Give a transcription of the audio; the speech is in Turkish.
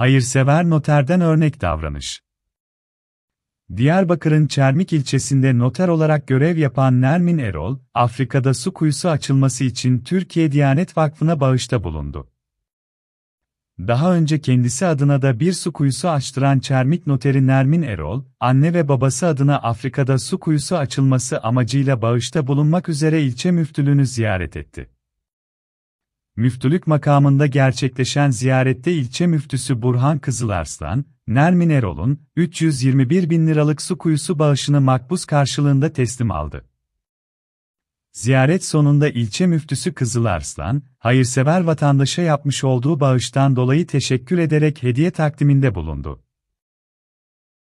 Hayırsever noterden örnek davranış. Diyarbakır'ın Çermik ilçesinde noter olarak görev yapan Nermin Erol, Afrika'da su kuyusu açılması için Türkiye Diyanet Vakfı'na bağışta bulundu. Daha önce kendisi adına da bir su kuyusu açtıran Çermik noteri Nermin Erol, anne ve babası adına Afrika'da su kuyusu açılması amacıyla bağışta bulunmak üzere ilçe müftülüğünü ziyaret etti müftülük makamında gerçekleşen ziyarette ilçe müftüsü Burhan Kızılarslan, Nermin Erol'un 321 bin liralık su kuyusu bağışını makbuz karşılığında teslim aldı. Ziyaret sonunda ilçe müftüsü Kızılarslan, hayırsever vatandaşa yapmış olduğu bağıştan dolayı teşekkür ederek hediye takdiminde bulundu.